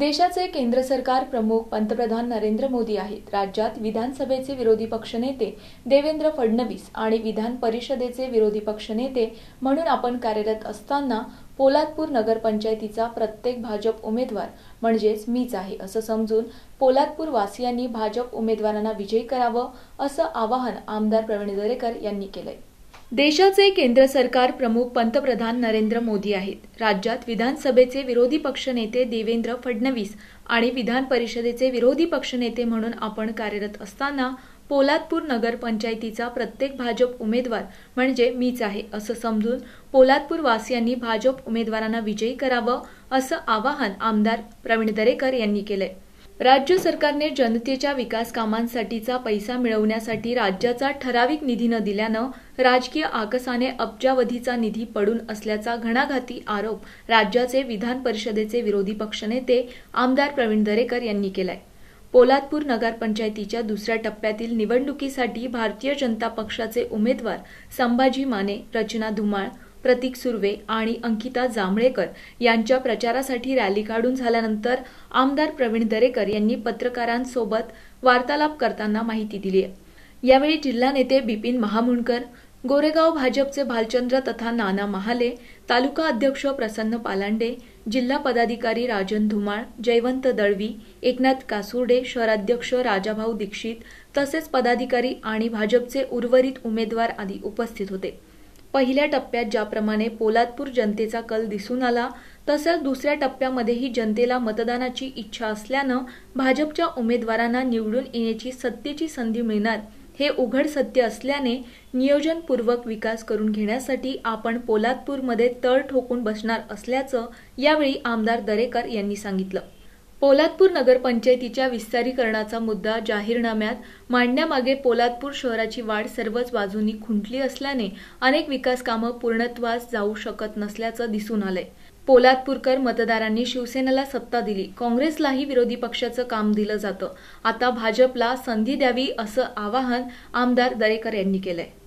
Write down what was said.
देशाचे केंद्र सरकार प्रमुख पंतप्रधान नरेंद्र मोदी आहेत राज्यात विधानसभेचे विरोधी पक्षनेते देवेंद्र फडणवीस आणि विधान परिषदेचे विरोधी पक्षनेते म्हणून आपण कार्यरत असताना पोलादपूर नगरपंचायतीचा प्रत्येक भाजप उमेदवार म्हणजेच मीच आहे असं समजून पोलादपूर वासियांनी भाजप उमेदवारांना विजयी करावं असं आवाहन आमदार प्रवीण दरेकर यांनी केलंय देशाचे केंद्र सरकार प्रमुख पंतप्रधान नरेंद्र मोदी आहेत राज्यात विधानसभेचे विरोधी पक्षनेते देवेंद्र फडणवीस आणि विधान परिषदेचे विरोधी पक्षनेते म्हणून आपण कार्यरत असताना पोलादपूर नगरपंचायतीचा प्रत्येक भाजप उमेदवार म्हणजे मीच आहे असं समजून पोलादपूर वासियांनी भाजप उमेदवारांना विजयी करावं असं आवाहन आमदार प्रवीण दरेकर यांनी केलंय राज्य सरकारने जनतेच्या विकास कामांसाठीचा पैसा मिळवण्यासाठी राज्याचा ठराविक निधी न दिल्यानं राजकीय आकसाने अब्जावधीचा निधी पडून असल्याचा घणाघाती आरोप राज्याचे विधान परिषदेचे विरोधी पक्षनेते आमदार प्रवीण दरेकर यांनी केलाय पोलादपूर नगरपंचायतीच्या दुसऱ्या टप्प्यातील निवडणुकीसाठी भारतीय जनता पक्षाचे उमेदवार संभाजी माने रचना धुमाळ प्रतीक सुर्वे आणि अंकिता जांभळेकर यांच्या प्रचारासाठी रॅली काढून झाल्यानंतर आमदार प्रवीण दरेकर यांनी पत्रकारांसोबत वार्तालाप करताना माहिती दिली यावेळी जिल्हा नेते बिपिन महामुणकर गोरेगाव भाजपचे भालचंद्र तथा नाना महाले तालुका अध्यक्ष प्रसन्न पालांडे जिल्हा पदाधिकारी राजन धुमाळ जयवंत दळवी एकनाथ कासुर्डे शहराध्यक्ष राजाभाऊ दीक्षित तसेच पदाधिकारी आणि भाजपचे उर्वरित उमेदवार आदी उपस्थित होते पहिल्या टप्प्यात ज्याप्रमाणे पोलादपूर जनतेचा कल दिसून आला तसंच दुसऱ्या टप्प्यामध्येही जनतेला मतदानाची इच्छा असल्यानं भाजपच्या उमेदवारांना निवडून येण्याची सत्तेची संधी मिळणार हे उघड सत्य असल्याने नियोजनपूर्वक विकास करून घेण्यासाठी आपण पोलादपूरमध्ये तळ ठोकून बसणार असल्याचं यावेळी आमदार दरेकर यांनी सांगितलं पोलादपूर नगरपंचायतीच्या विस्तारीकरणाचा मुद्दा जाहीरनाम्यात मांडण्यामागे पोलादपूर शहराची वाढ सर्वच बाजूंनी खुंटली असल्याने अनेक विकास कामं पूर्णत्वास जाऊ शकत नसल्याचं दिसून आलंय पोलादपूरकर मतदारांनी शिवसेनेला सत्ता दिली काँग्रेसलाही विरोधी पक्षाचं काम दिलं जातं आता भाजपला संधी द्यावी असं आवाहन आमदार दरेकर यांनी केलंय